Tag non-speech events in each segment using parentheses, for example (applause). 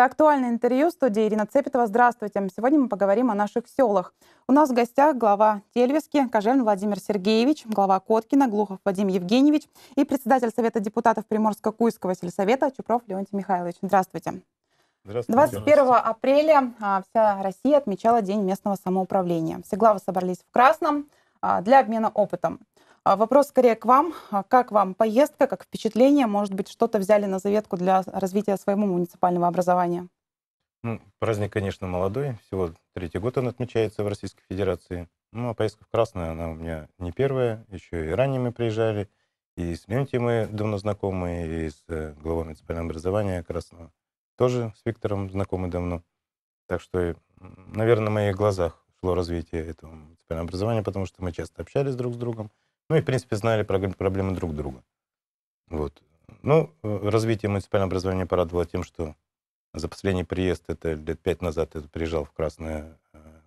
Это актуальное интервью в студии Ирина Цепетова. Здравствуйте. Сегодня мы поговорим о наших селах. У нас в гостях глава Тельвиски Кожевин Владимир Сергеевич, глава Коткина, Глухов Вадим Евгеньевич и председатель Совета депутатов Приморско-Куйского сельсовета Чупров Леонтий Михайлович. Здравствуйте. Здравствуйте. 21 апреля а, вся Россия отмечала День местного самоуправления. Все главы собрались в Красном а, для обмена опытом. А вопрос скорее к вам. А как вам поездка, как впечатление? Может быть, что-то взяли на заветку для развития своего муниципального образования? Ну, праздник, конечно, молодой. Всего третий год он отмечается в Российской Федерации. Ну, а поездка в Красное, она у меня не первая. Еще и ранее мы приезжали. И с Леонтием мы давно знакомы, и с э, главой муниципального образования Красного. Тоже с Виктором знакомы давно. Так что, наверное, на моих глазах шло развитие этого муниципального образования, потому что мы часто общались друг с другом. Ну и, в принципе, знали проблемы друг друга. Вот. Ну, э, развитие муниципального образования порадовало тем, что за последний приезд, это лет пять назад, я приезжал в Красное, э,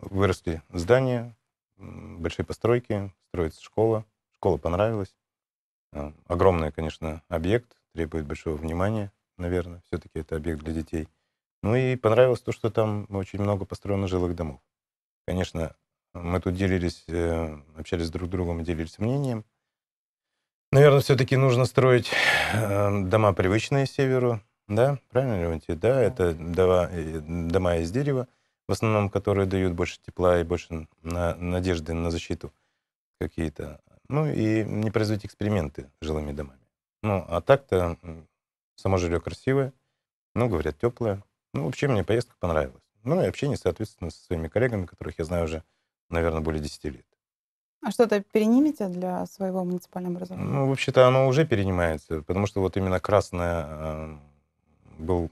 выросли здания, большие постройки, строится школа. Школа понравилась. Э, огромный, конечно, объект, требует большого внимания, наверное. Все-таки это объект для детей. Ну и понравилось то, что там очень много построено жилых домов. Конечно, мы тут делились, э, общались друг с другом и делились мнением. Наверное, все-таки нужно строить э, дома привычные северу, да, правильно, ли Леонтий? Да, это дома, э, дома из дерева, в основном, которые дают больше тепла и больше на, надежды на защиту какие-то. Ну и не производить эксперименты с жилыми домами. Ну, а так-то само жилье красивое, ну, говорят, теплое. Ну, вообще мне поездка понравилась. Ну и общение, соответственно, со своими коллегами, которых я знаю уже наверное, более 10 лет. А что-то перенимете для своего муниципального образования? Ну, вообще-то оно уже перенимается, потому что вот именно красное э, был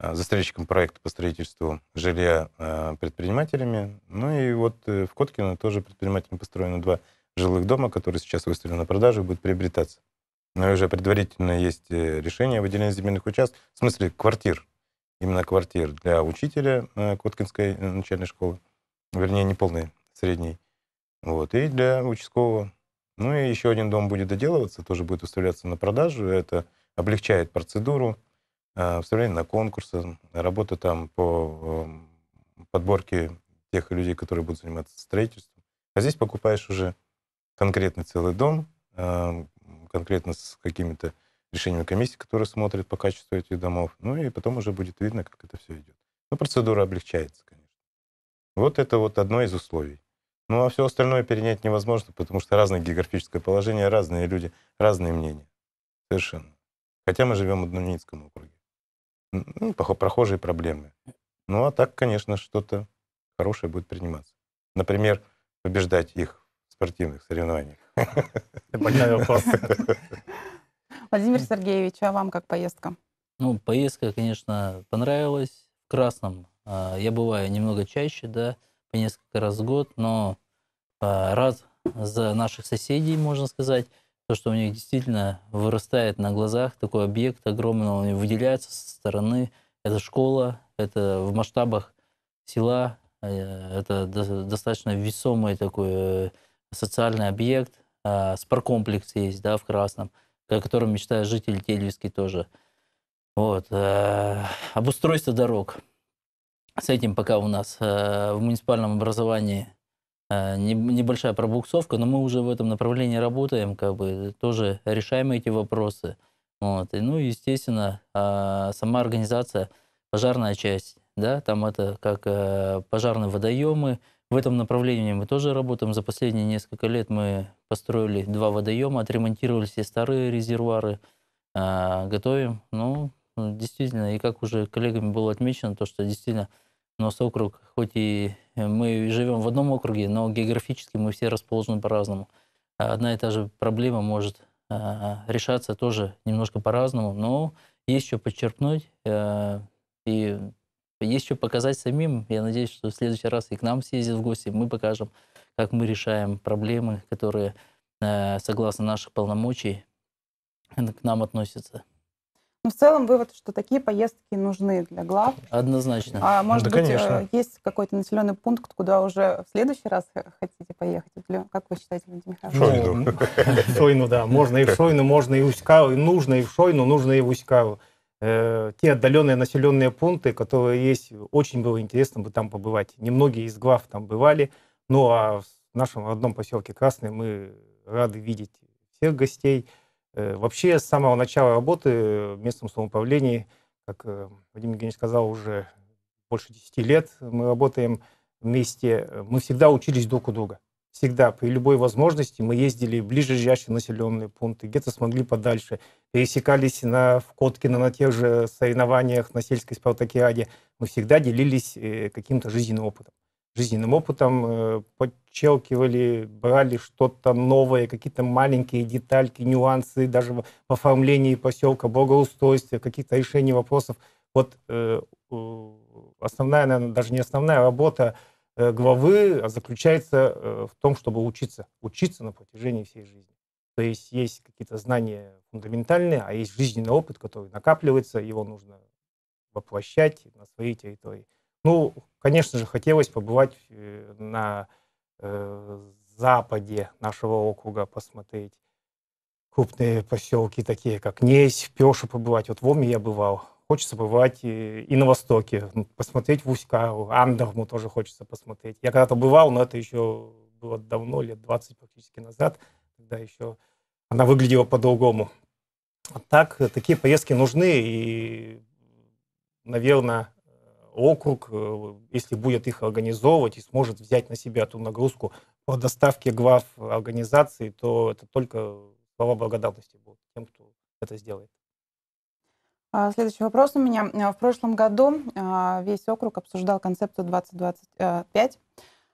э, застройщиком проекта по строительству жилья э, предпринимателями. Ну и вот в Коткино тоже предпринимателям построено два жилых дома, которые сейчас выставлены на продажу и будут приобретаться. Но ну уже предварительно есть решение о выделении земельных участков, в смысле квартир, именно квартир для учителя Коткинской начальной школы вернее, неполный, средний. Вот. И для участкового. Ну и еще один дом будет доделываться, тоже будет выставляться на продажу. Это облегчает процедуру а, выставление на конкурсы, работа там по эм, подборке тех людей, которые будут заниматься строительством. А здесь покупаешь уже конкретный целый дом, а, конкретно с какими-то решениями комиссии, которые смотрят по качеству этих домов. Ну и потом уже будет видно, как это все идет. Но процедура облегчается, конечно. Вот это вот одно из условий. Ну а все остальное перенять невозможно, потому что разное географическое положение, разные люди, разные мнения. Совершенно. Хотя мы живем в Дунинском округе. Ну, прохожие проблемы. Ну а так, конечно, что-то хорошее будет приниматься. Например, побеждать их в спортивных соревнованиях. (laughs) Владимир Сергеевич, а вам как поездка? Ну, поездка, конечно, понравилась. В красном а, я бываю немного чаще, да, по несколько раз в год, но а, рад за наших соседей, можно сказать, то, что у них действительно вырастает на глазах такой объект огромный, он выделяется со стороны. Это школа, это в масштабах села, э, это достаточно весомый такой э, социальный объект. А, Споркомплекс есть, да, в Красном, о котором мечтают жители Тельвиски тоже. Вот. Э, обустройство дорог с этим пока у нас э, в муниципальном образовании э, не, небольшая пробуксовка, но мы уже в этом направлении работаем, как бы тоже решаем эти вопросы. Вот. И, ну, естественно, э, сама организация, пожарная часть, да, там это как э, пожарные водоемы. В этом направлении мы тоже работаем. За последние несколько лет мы построили два водоема, отремонтировали все старые резервуары, э, готовим. Ну, действительно, и как уже коллегами было отмечено, то, что действительно у нас округ, хоть и э, мы живем в одном округе, но географически мы все расположены по-разному. Одна и та же проблема может э, решаться тоже немножко по-разному, но есть что подчеркнуть э, и есть что показать самим. Я надеюсь, что в следующий раз и к нам съездят в гости, мы покажем, как мы решаем проблемы, которые согласно наших полномочий к нам относятся. Но ну, в целом вывод, что такие поездки нужны для глав. Однозначно. А может да, быть, э, конечно. есть какой-то населенный пункт, куда уже в следующий раз хотите поехать? Как вы считаете, Владимир Михайлович? Шойну. Шойну, да. Можно и в Шойну, можно и в Уськаву. Нужно и в Шойну, нужно и в Уськаву. Э, те отдаленные населенные пункты, которые есть, очень было интересно бы там побывать. Немногие из глав там бывали. Ну а в нашем родном поселке Красный мы рады видеть всех гостей. Э, вообще, с самого начала работы в местном самоуправлении, как э, Вадим Евгеньевич сказал, уже больше 10 лет мы работаем вместе. Мы всегда учились друг у друга. Всегда, при любой возможности, мы ездили в ближайшие населенные пункты, где-то смогли подальше, пересекались на, в Коткино на тех же соревнованиях, на сельской спартакиаде. Мы всегда делились э, каким-то жизненным опытом жизненным опытом, э, подчелкивали, брали что-то новое, какие-то маленькие детальки, нюансы даже в оформлении поселка, благоустройстве, какие-то решения вопросов. Вот э, основная, наверное, даже не основная работа э, главы а заключается в том, чтобы учиться, учиться на протяжении всей жизни. То есть есть какие-то знания фундаментальные, а есть жизненный опыт, который накапливается, его нужно воплощать на своей территории. Ну, конечно же, хотелось побывать э, на э, западе нашего округа, посмотреть крупные поселки, такие как Несь, Пеша побывать. Вот в Оме я бывал. Хочется побывать и, э, и на Востоке, посмотреть в Усть-Кару, Андерму тоже хочется посмотреть. Я когда-то бывал, но это еще было давно, лет 20 практически назад, когда еще она выглядела по-другому. А так, такие поездки нужны, и, наверное, округ, э, если будет их организовывать и сможет взять на себя ту нагрузку по доставке глав организации, то это только слова благодарности будут тем, кто это сделает. А, следующий вопрос у меня. А, в прошлом году а, весь округ обсуждал концепцию 2025,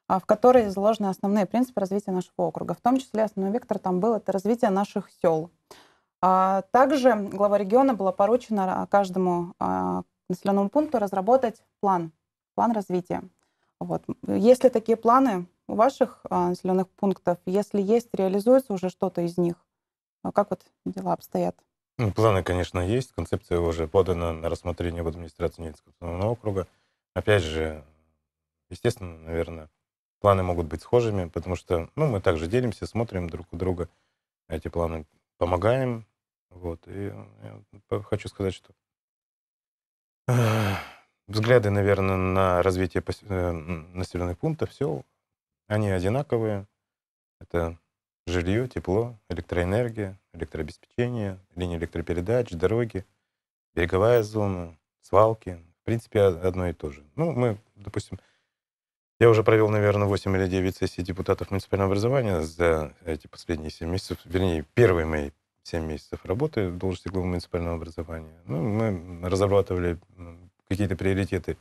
э, в которой изложены основные принципы развития нашего округа. В том числе основной вектор там был это развитие наших сел. Также глава региона была поручена каждому населенному пункту разработать план, план развития. Вот. Если такие планы у ваших а, населенных пунктов, если есть, реализуется уже что-то из них, а как вот дела обстоят? Ну, планы, конечно, есть. Концепция уже подана на рассмотрение в администрации Ненецкого округа. Опять же, естественно, наверное, планы могут быть схожими, потому что ну, мы также делимся, смотрим друг у друга эти планы, помогаем. Вот. И я э, хочу сказать, что Взгляды, наверное, на развитие э, населенных пунктов, все, они одинаковые. Это жилье, тепло, электроэнергия, электрообеспечение, линии электропередач, дороги, береговая зона, свалки. В принципе, одно и то же. Ну, мы, допустим, я уже провел, наверное, 8 или 9 сессий депутатов муниципального образования за эти последние 7 месяцев. Вернее, первые мои 7 месяцев работы в должности главы муниципального образования. Ну, мы разрабатывали какие-то приоритеты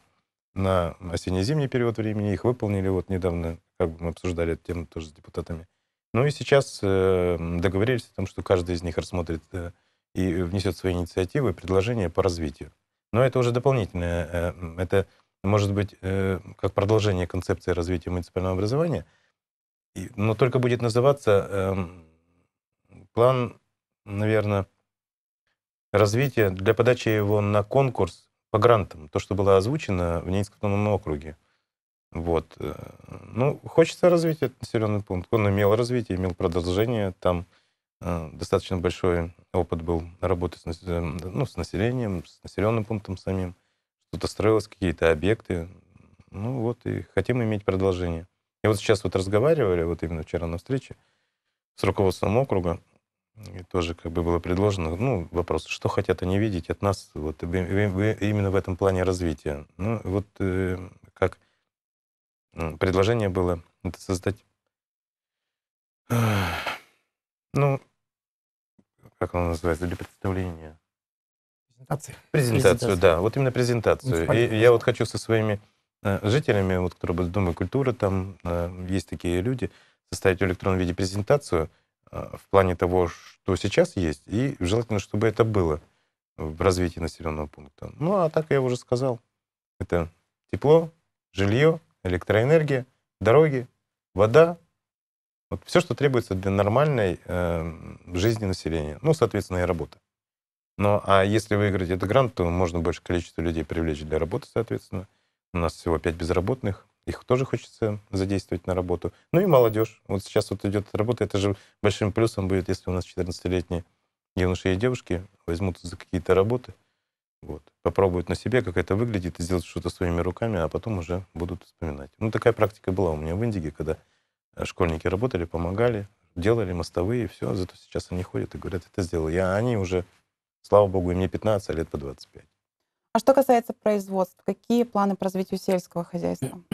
на осенне-зимний период времени, их выполнили. Вот недавно как бы мы обсуждали эту тему тоже с депутатами. Ну и сейчас э, договорились о том, что каждый из них рассмотрит э, и внесет свои инициативы предложения по развитию. Но это уже дополнительное, э, это может быть как продолжение концепции развития муниципального образования, но только будет называться эм, план наверное, развитие для подачи его на конкурс по грантам, то, что было озвучено в Ненецком округе. Вот. Э, ну, хочется развить этот населенный пункт. Он имел развитие, имел продолжение. Там э, достаточно большой опыт был работы с, ну, с населением, с населенным пунктом самим. Что-то строилось, какие-то объекты. Ну вот, и хотим иметь продолжение. И вот сейчас вот разговаривали, вот именно вчера на встрече с руководством округа, и тоже как бы было предложено, ну, вопрос, что хотят они видеть от нас, вот именно в этом плане развития. Ну, вот э, как предложение было, это создать, ну, как оно называется, для представления. Презентацию, презентацию. да, вот именно презентацию. И я вот хочу со своими э, жителями, вот, которые будут Дома культуры, там э, есть такие люди, составить в электронном виде презентацию — Э, в плане того, что сейчас есть, и желательно, чтобы это было в развитии населенного пункта. Ну, а так я уже сказал, это тепло, жилье, электроэнергия, дороги, вода, вот все, что требуется для нормальной э, жизни населения, ну, соответственно, и работа. Но ну, а если выиграть этот грант, то можно большее количество людей привлечь для работы, соответственно. У нас всего пять безработных, их тоже хочется задействовать на работу. Ну и молодежь. Вот сейчас вот идет работа, это же большим плюсом будет, если у нас 14-летние юноши и девушки возьмутся за какие-то работы, вот, попробуют на себе, как это выглядит, и сделать что-то своими руками, а потом уже будут вспоминать. Ну, такая практика была у меня в Индиге, когда э, школьники работали, помогали, делали мостовые, и все, зато сейчас они ходят и говорят, это сделал я, а они уже, слава богу, им не 15, а лет по 25. А что касается производств, какие планы по развитию сельского хозяйства? (clears throat)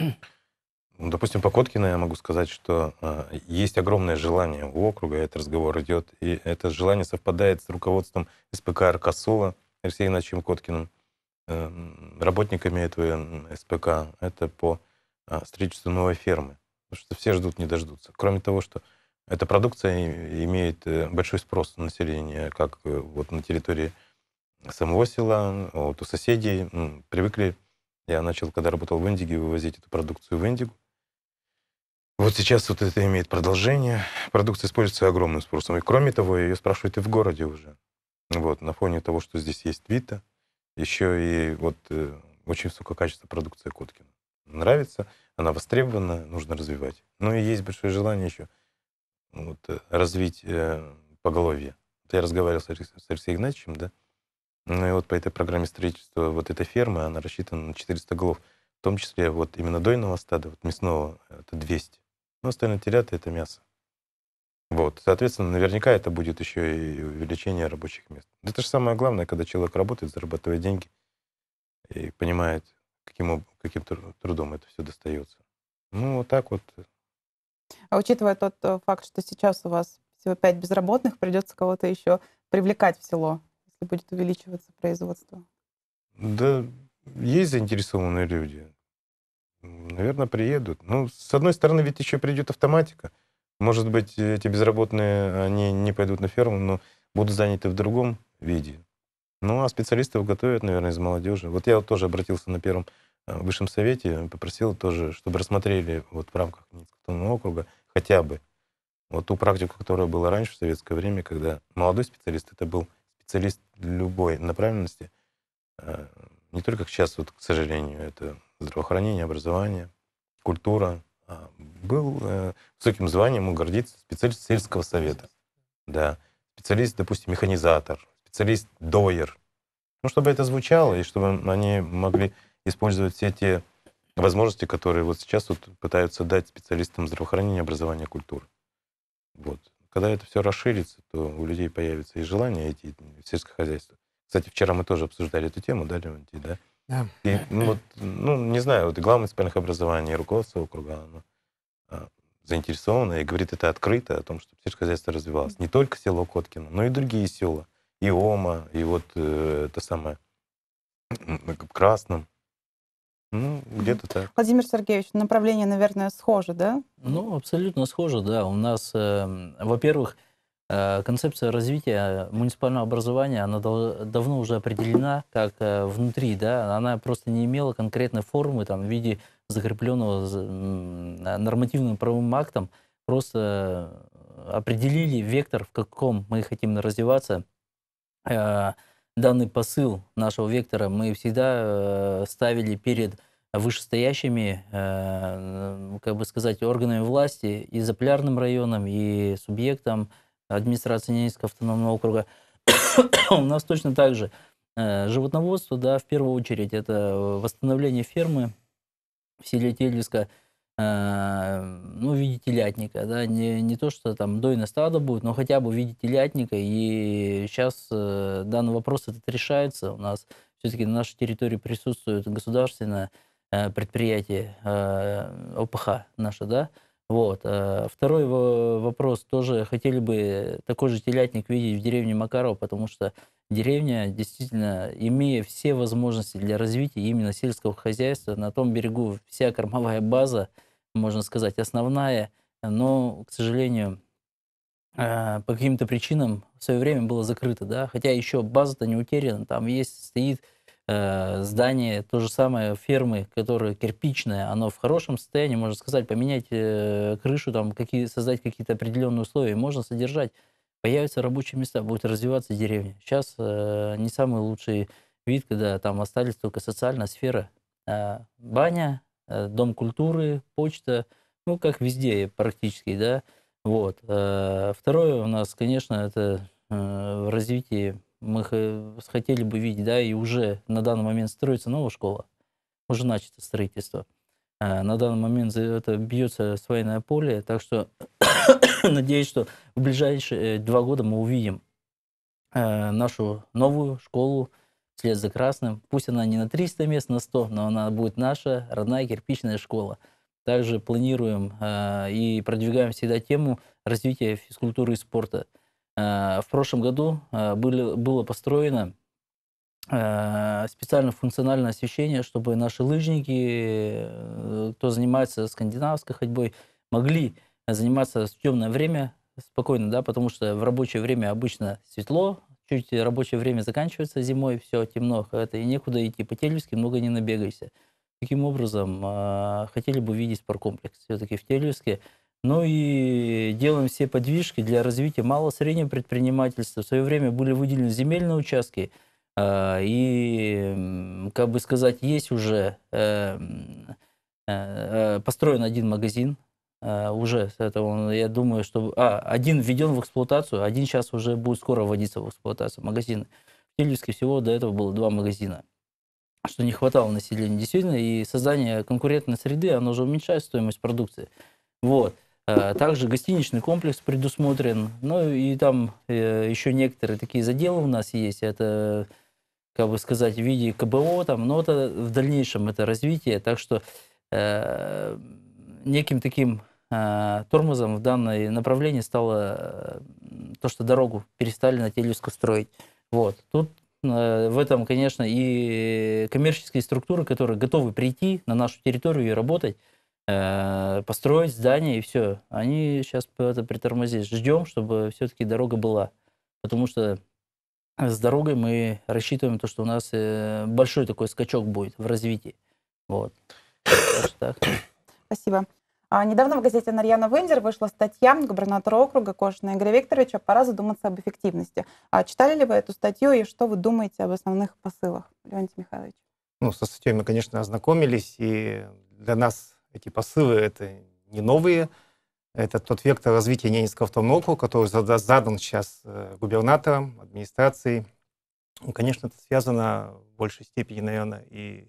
Ну, допустим, по Коткино я могу сказать, что э, есть огромное желание у округа, этот разговор идет, и это желание совпадает с руководством СПК «Аркасола» Алексеем Ильичем Коткиным, э, работниками этого СПК. Это по э, строительству новой фермы. Потому что все ждут, не дождутся. Кроме того, что эта продукция имеет э, большой спрос на население, как э, вот на территории самого села, вот у соседей. Ну, привыкли. Я начал, когда работал в Индиге, вывозить эту продукцию в Индигу. Вот сейчас вот это имеет продолжение. Продукция используется огромным спросом. И кроме того, ее спрашивают и в городе уже. Вот, на фоне того, что здесь есть Вита, еще и вот э, очень высокое качество продукции Коткина. Нравится, она востребована, нужно развивать. Ну и есть большое желание еще вот, э, развить э, поголовье. я разговаривал с, Алекс... с Алексеем Игнатьевичем, да, ну и вот по этой программе строительства вот эта ферма, она рассчитана на 400 голов, в том числе вот именно дойного стада, вот мясного, это 200. Но ну, остальные телята — это мясо. Вот, соответственно, наверняка это будет еще и увеличение рабочих мест. Это же самое главное, когда человек работает, зарабатывает деньги и понимает, каким, каким трудом это все достается. Ну, вот так вот. А учитывая тот э, факт, что сейчас у вас всего пять безработных, придется кого-то еще привлекать в село если будет увеличиваться производство? Да, есть заинтересованные люди. Наверное, приедут. Ну, с одной стороны, ведь еще придет автоматика. Может быть, э, эти безработные, они не пойдут на ферму, но будут заняты в другом виде. Ну, а специалистов готовят, наверное, из молодежи. Вот я вот тоже обратился на первом э, высшем совете, попросил тоже, чтобы рассмотрели вот в рамках Ницкого округа хотя бы вот ту практику, которая была раньше в советское время, когда молодой специалист это был специалист любой направленности, э, не только сейчас, вот, к сожалению, это здравоохранение, образование, культура, а был э, высоким званием, он гордится, специалист сельского совета. Да. Специалист, допустим, механизатор, специалист доер. Ну, чтобы это звучало, и чтобы они могли использовать все те возможности, которые вот сейчас вот пытаются дать специалистам здравоохранения, образования, культуры. Вот когда это все расширится, то у людей появится и желание идти в сельское хозяйство. Кстати, вчера мы тоже обсуждали эту тему, да, Леонтий, да? Да. И, ну, вот, ну, не знаю, вот главное специальных образований, руководство округа, оно а, заинтересовано и говорит это открыто о том, что сельское хозяйство развивалось. Не только село Коткино, но и другие села. И Ома, и вот э, это самое, в Красном. Ну, где-то так. Владимир Сергеевич, направление, наверное, схоже, да? Ну, абсолютно схоже, да. У нас, э, во-первых, э, концепция развития муниципального образования, она дав давно уже определена как э, внутри, да. Она просто не имела конкретной формы там, в виде закрепленного э, нормативным правовым актом. Просто определили вектор, в каком мы хотим развиваться, э, данный посыл нашего вектора мы всегда э, ставили перед вышестоящими, э, как бы сказать, органами власти и заполярным районом, и субъектом администрации Ненецкого автономного округа. (coughs) У нас точно так же. Э, животноводство, да, в первую очередь, это восстановление фермы в селе Тельвиска – Э, ну, в виде телятника, да, не, не то, что там Дойно стадо будет, но хотя бы в виде телятника, и сейчас э, данный вопрос этот решается, у нас все-таки на нашей территории присутствует государственное э, предприятие э, ОПХ наше, да, вот. Э, второй вопрос тоже хотели бы такой же телятник видеть в деревне Макарова, потому что деревня действительно, имея все возможности для развития именно сельского хозяйства, на том берегу вся кормовая база, можно сказать, основная, но, к сожалению, а, по каким-то причинам в свое время было закрыто, да, хотя еще база-то не утеряна, там есть, стоит э, здание, то же самое фермы, которое кирпичное, оно в хорошем состоянии, можно сказать, поменять э, крышу, там, какие, создать какие-то определенные условия, можно содержать, появятся рабочие места, будет развиваться деревня. Сейчас э, не самый лучший вид, когда там остались только социальная сфера, а, баня, Э, дом культуры, почта, ну, как везде практически, да. Вот. Э, второе у нас, конечно, это э, в развитии мы хотели бы видеть, да, и уже на данный момент строится новая школа, уже начато строительство. На данный момент это бьется свайное поле, так что (coughs) надеюсь, что в ближайшие два года мы увидим нашу новую школу, вслед за красным. Пусть она не на 300 мест, на 100, но она будет наша родная кирпичная школа. Также планируем э, и продвигаем всегда тему развития физкультуры и спорта. Э, в прошлом году э, были, было построено э, специально функциональное освещение, чтобы наши лыжники, э, кто занимается скандинавской ходьбой, могли заниматься в темное время спокойно, да, потому что в рабочее время обычно светло, чуть рабочее время заканчивается зимой, все темно, это и некуда идти, по-тельвильски много не набегайся. Таким образом, а, хотели бы видеть спорткомплекс все-таки в Тельвильске. Ну и делаем все подвижки для развития малого-среднего предпринимательства. В свое время были выделены земельные участки, а, и, как бы сказать, есть уже э, э, э, построен один магазин Э, уже с этого, я думаю, что а, один введен в эксплуатацию, один сейчас уже будет скоро вводиться в эксплуатацию. Магазины. В Тельвиске всего до этого было два магазина, что не хватало населения действительно, и создание конкурентной среды, оно же уменьшает стоимость продукции. Вот. Э, также гостиничный комплекс предусмотрен, ну и там э, еще некоторые такие заделы у нас есть, это, как бы сказать, в виде КБО там, но это в дальнейшем это развитие, так что неким таким Э, тормозом в данное направлении стало э, то, что дорогу перестали на Телюску строить. Вот. Тут э, в этом, конечно, и коммерческие структуры, которые готовы прийти на нашу территорию и работать, построить здание и все. Они сейчас это притормозили. Ждем, чтобы все-таки дорога была. Потому что с дорогой мы рассчитываем то, что у нас большой такой скачок будет в развитии. Вот. Спасибо. А, недавно в газете «Нарьяна Вендер» вышла статья губернатора округа Кошина Игоря Викторовича «Пора задуматься об эффективности». А читали ли вы эту статью и что вы думаете об основных посылах, Леонтий Михайлович? Ну, со статьей мы, конечно, ознакомились, и для нас эти посылы — это не новые, это тот вектор развития Ненецкого автономного округа, который задан сейчас э, губернатором, администрацией. Ну, конечно, это связано в большей степени, наверное, и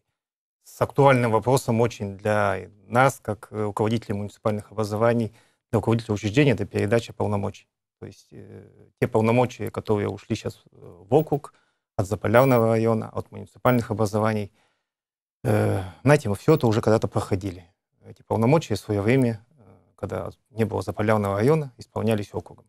с актуальным вопросом очень для нас, как э, руководителей муниципальных образований, для руководителя учреждения, это передача полномочий. То есть э, те полномочия, которые ушли сейчас э, в округ, от Заполярного района, от муниципальных образований, э, знаете, мы все это уже когда-то проходили. Эти полномочия в свое время, э, когда не было Заполярного района, исполнялись округом.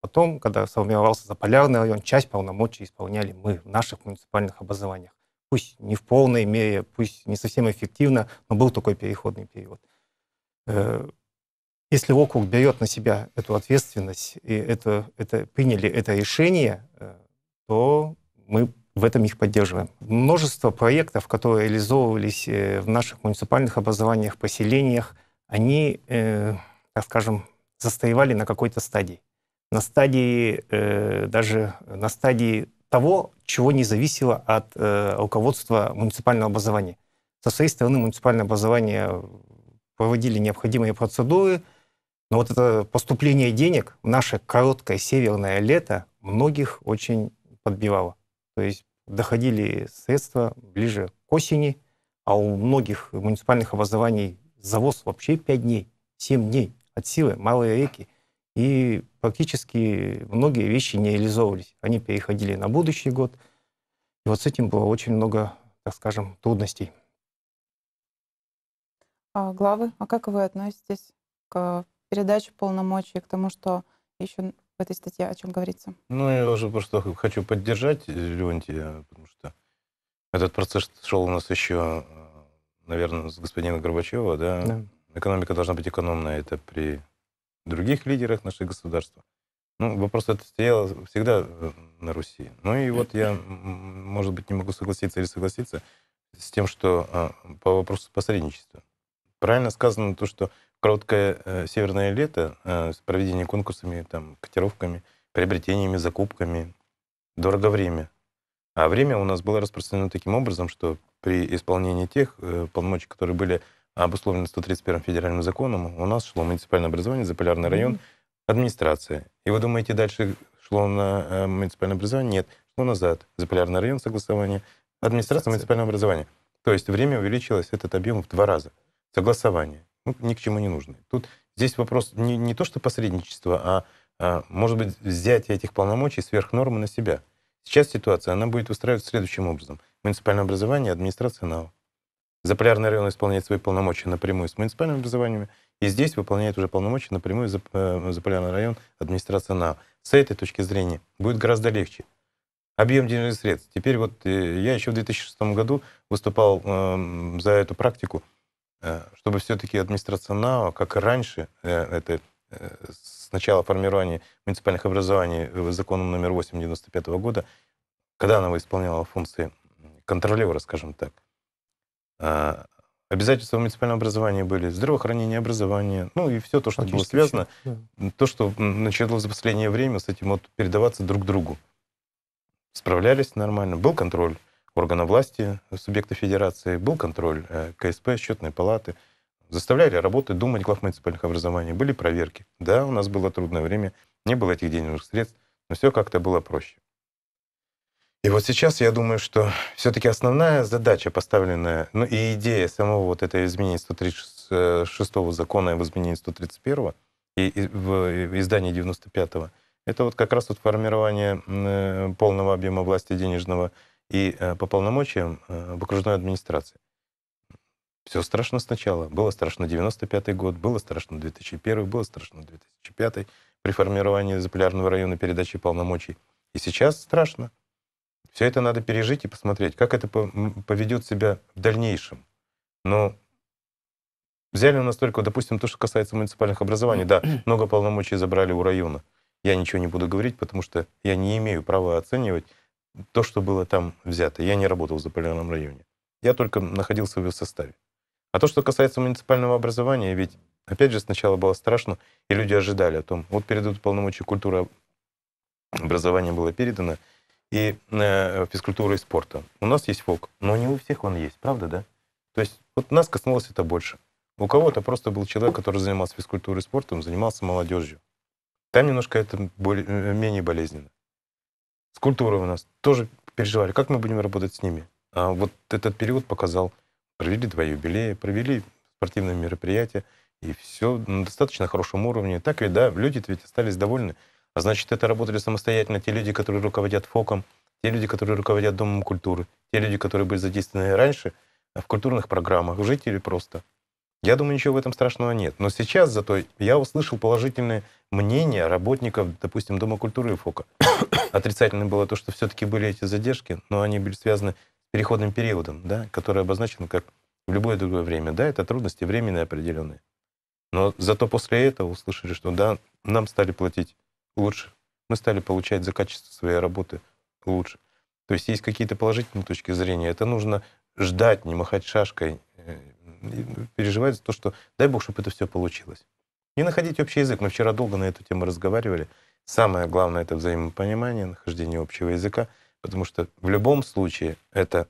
Потом, когда сформировался Заполярный район, часть полномочий исполняли мы в наших муниципальных образованиях пусть не в полной мере, пусть не совсем эффективно, но был такой переходный период. Э, если округ берет на себя эту ответственность и это, это, приняли это решение, э, то мы в этом их поддерживаем. Множество проектов, которые реализовывались э, в наших муниципальных образованиях, поселениях, они, так скажем, застоевали на какой-то стадии. На стадии даже на стадии того, чего не зависело от э, руководства муниципального образования. Со своей стороны муниципальное образование проводили необходимые процедуры, но вот это поступление денег в наше короткое северное лето многих очень подбивало. То есть доходили средства ближе к осени, а у многих муниципальных образований завоз вообще 5 дней, 7 дней от силы, малые реки. И практически многие вещи не реализовывались. Они переходили на будущий год. И вот с этим было очень много, так скажем, трудностей. А, главы, а как вы относитесь к передаче полномочий, к тому, что еще в этой статье о чем говорится? Ну, я уже просто хочу поддержать Леонтия, потому что этот процесс шел у нас еще, э, наверное, с господина Горбачева, да? да. Экономика должна быть экономная, это при других лидерах наших государств. Ну, вопрос это стоял всегда э, на Руси. Ну и вот я, может быть, не могу согласиться или согласиться с тем, что а, по вопросу посредничества. Правильно сказано то, что короткое э, северное лето э, с проведением конкурсами, там, котировками, приобретениями, закупками, дорого время. А время у нас было распространено таким образом, что при исполнении тех полномочий, которые были обусловлено 131 федеральным законом, у нас шло муниципальное образование, заполярный район, администрация. И вы думаете, дальше шло на э, муниципальное образование? Нет, шло назад. Заполярный район, согласование, администрация, муниципального образования. То есть время увеличилось, этот объем в два раза. Согласование. Ну, ни к чему не нужно. Тут здесь вопрос не, не то, что посредничество, а, а, может быть, взятие этих полномочий сверх нормы на себя. Сейчас ситуация, она будет устраиваться следующим образом. Муниципальное образование, администрация НАО. Заполярный район исполняет свои полномочия напрямую с муниципальными образованиями, и здесь выполняет уже полномочия напрямую Заполярный э, район администрация НАО. С этой точки зрения будет гораздо легче. Объем денежных средств. Теперь вот э, я еще в 2006 году выступал эм, за эту практику, э, чтобы все-таки администрация НАО, как и раньше, это с начала формирования муниципальных образований законом номер 8 95 года, когда она исполняла функции контролера, скажем так, а, обязательства муниципального образования были, здравоохранение, образование, ну и все то, что Отлично, было связано, то, что начало в последнее время с этим вот передаваться друг другу. Справлялись нормально, был контроль органов власти, э, субъекта федерации, был контроль э, КСП, счетной палаты, заставляли работать, думать глав муниципальных образований, были проверки. Да, у нас было трудное время, не было этих денежных средств, но все как-то было проще. И вот сейчас я думаю, что все-таки основная задача поставленная, ну и идея самого вот этой изменения 136 закона и изменения 131 и, и в издании 95-го, это вот как раз вот формирование э, полного объема власти денежного и э, по полномочиям э, в окружной администрации. Все страшно сначала. Было страшно 95 год, было страшно 2001, было страшно 2005 при формировании заполярного района передачи полномочий. И сейчас страшно. Все это надо пережить и посмотреть, как это поведет себя в дальнейшем. Но взяли у нас только, допустим, то, что касается муниципальных образований. Да, (clears throat) много полномочий забрали у района. Я ничего не буду говорить, потому что я не имею права оценивать то, что было там взято. Я не работал в Заполярном районе. Я только находился в ее составе. А то, что касается муниципального образования, ведь, опять же, сначала было страшно, и люди ожидали о том, вот передают полномочия культуры образования было передано, и э, физкультуры и спорта. У нас есть ФОК, но не у всех он есть, правда, да? То есть вот нас коснулось это больше. У кого-то просто был человек, который занимался физкультурой и спортом, занимался молодежью. Там немножко это более, э, менее болезненно. С культурой у нас тоже переживали, как мы будем работать с ними. А вот этот период показал, провели два юбилея, провели спортивные мероприятия, и все на достаточно хорошем уровне. Так и да, люди ведь остались довольны. А значит, это работали самостоятельно те люди, которые руководят ФОКом, те люди, которые руководят Домом культуры, те люди, которые были задействованы раньше в культурных программах, жители просто. Я думаю, ничего в этом страшного нет. Но сейчас зато я услышал положительные мнения работников, допустим, Дома культуры и ФОКа. (coughs) Отрицательным было то, что все-таки были эти задержки, но они были связаны с переходным периодом, да, который обозначен как в любое другое время. Да, это трудности временные определенные. Но зато после этого услышали, что да, нам стали платить лучше. Мы стали получать за качество своей работы лучше. То есть есть какие-то положительные точки зрения. Это нужно ждать, не махать шашкой, э, переживать за то, что дай бог, чтобы это все получилось. И находить общий язык. Мы вчера долго на эту тему разговаривали. Самое главное — это взаимопонимание, нахождение общего языка, потому что в любом случае это...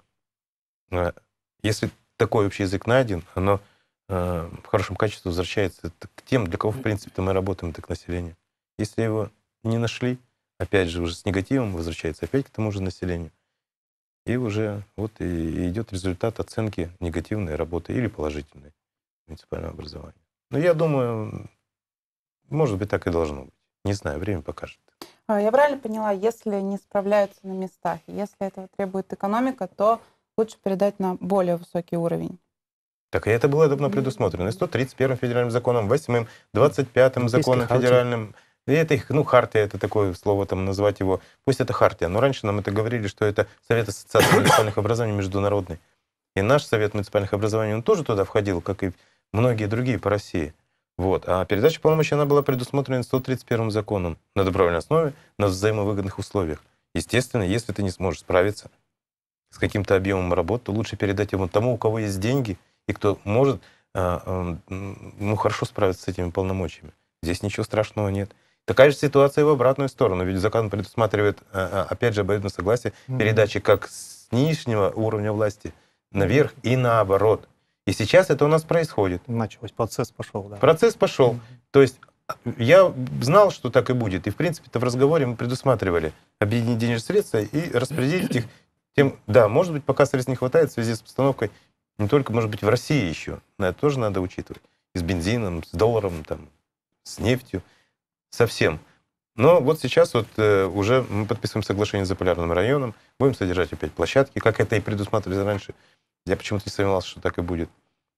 Э, если такой общий язык найден, оно э, в хорошем качестве возвращается к тем, для кого, в принципе, мы работаем, это к населению. Если его не нашли, опять же, уже с негативом возвращается опять к тому же населению. И уже вот и идет результат оценки негативной работы или положительной муниципального образования. Но ну, я думаю, может быть, так и должно быть. Не знаю, время покажет. А, я правильно поняла, если не справляются на местах, если этого требует экономика, то лучше передать на более высокий уровень. Так и это было давно предусмотрено. И 131 федеральным законом, 8-м, 25 законом федеральным, и это их, ну, хартия, это такое слово, там, назвать его, пусть это хартия, но раньше нам это говорили, что это Совет Ассоциации муниципальных образований международный. И наш Совет муниципальных образований, он тоже туда входил, как и многие другие по России. Вот. А передача полномочий, она была предусмотрена 131 законом на добровольной основе, на взаимовыгодных условиях. Естественно, если ты не сможешь справиться с каким-то объемом работы, то лучше передать его тому, у кого есть деньги и кто может а, эм, ну, хорошо справиться с этими полномочиями. Здесь ничего страшного нет. Такая же ситуация и в обратную сторону. Ведь закон предусматривает, э, э, опять же, об этом согласии, mm-hmm. передачи как с нижнего уровня власти наверх и наоборот. И сейчас это у нас происходит. Началось, процесс пошел, да. Процесс пошел. Mm-hmm. То есть э, я знал, что так и будет. И, в принципе, это в разговоре мы предусматривали объединить денежные средства и распределить их тем... Да, может быть, пока средств не хватает в связи с постановкой не только, может быть, в России еще. Но это тоже надо учитывать. И с бензином, с долларом, там, с нефтью совсем. Но вот сейчас вот э, уже мы подписываем соглашение с заполярным районом, будем содержать опять площадки, как это и предусматривалось раньше. Я почему-то не сомневался, что так и будет.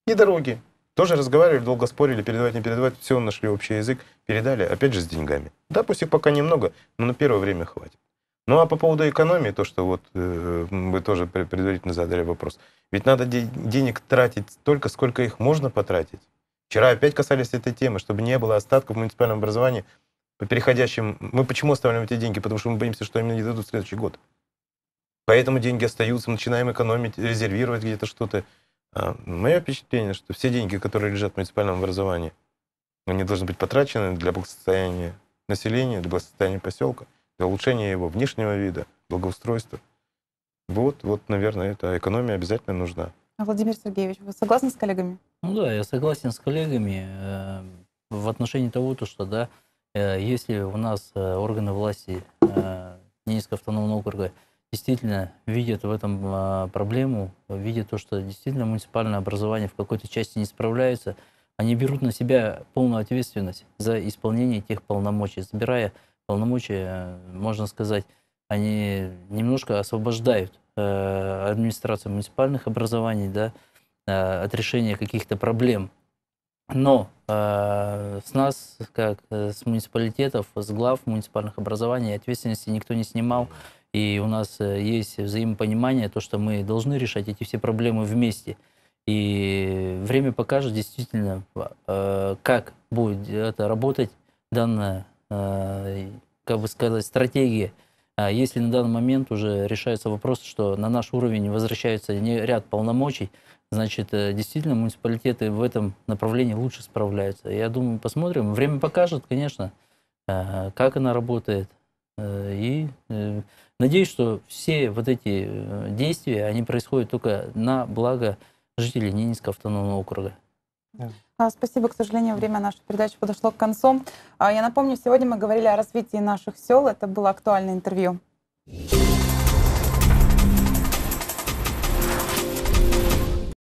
И дороги. Тоже разговаривали, долго спорили, передавать, не передавать. Все, нашли общий язык, передали, опять же, с деньгами. Да, пусть их пока немного, но на первое время хватит. Ну а по поводу экономии, то, что вот э, вы тоже предварительно задали вопрос. Ведь надо де- денег тратить столько, сколько их можно потратить. Вчера опять касались этой темы, чтобы не было остатков в муниципальном образовании по переходящим... Мы почему оставляем эти деньги? Потому что мы боимся, что им не дадут в следующий год. Поэтому деньги остаются, мы начинаем экономить, резервировать где-то что-то. А мое впечатление, что все деньги, которые лежат в муниципальном образовании, они должны быть потрачены для благосостояния населения, для благосостояния поселка, для улучшения его внешнего вида, благоустройства. Вот, вот, наверное, эта экономия обязательно нужна. А, Владимир Сергеевич, вы согласны с коллегами? Ну да, я согласен с коллегами э, в отношении того, то, что да, э, если у нас э, органы власти э, Ненецкого автономного округа действительно видят в этом проблему, видят то, что действительно муниципальное образование в какой-то части не справляется, они берут на себя полную ответственность за исполнение тех полномочий, забирая полномочия, можно сказать, они немножко освобождают Э, администрацию муниципальных образований, да, э, от решения каких-то проблем. Но э, с нас, как э, с муниципалитетов, с глав муниципальных образований, ответственности никто не снимал. И у нас есть взаимопонимание, то, что мы должны решать эти все проблемы вместе. И время покажет действительно, э, как будет это работать данная, э, как бы сказать, стратегия а если на данный момент уже решается вопрос, что на наш уровень возвращается не ряд полномочий, значит, э, действительно муниципалитеты в этом направлении лучше справляются. Я думаю, посмотрим. Время покажет, конечно, э, как она работает. Э, и надеюсь, что все вот эти действия, они происходят только на благо жителей Ненецкого автономного округа. А, спасибо. К сожалению, время нашей передачи подошло к концу. А, я напомню, сегодня мы говорили о развитии наших сел. Это было актуальное интервью.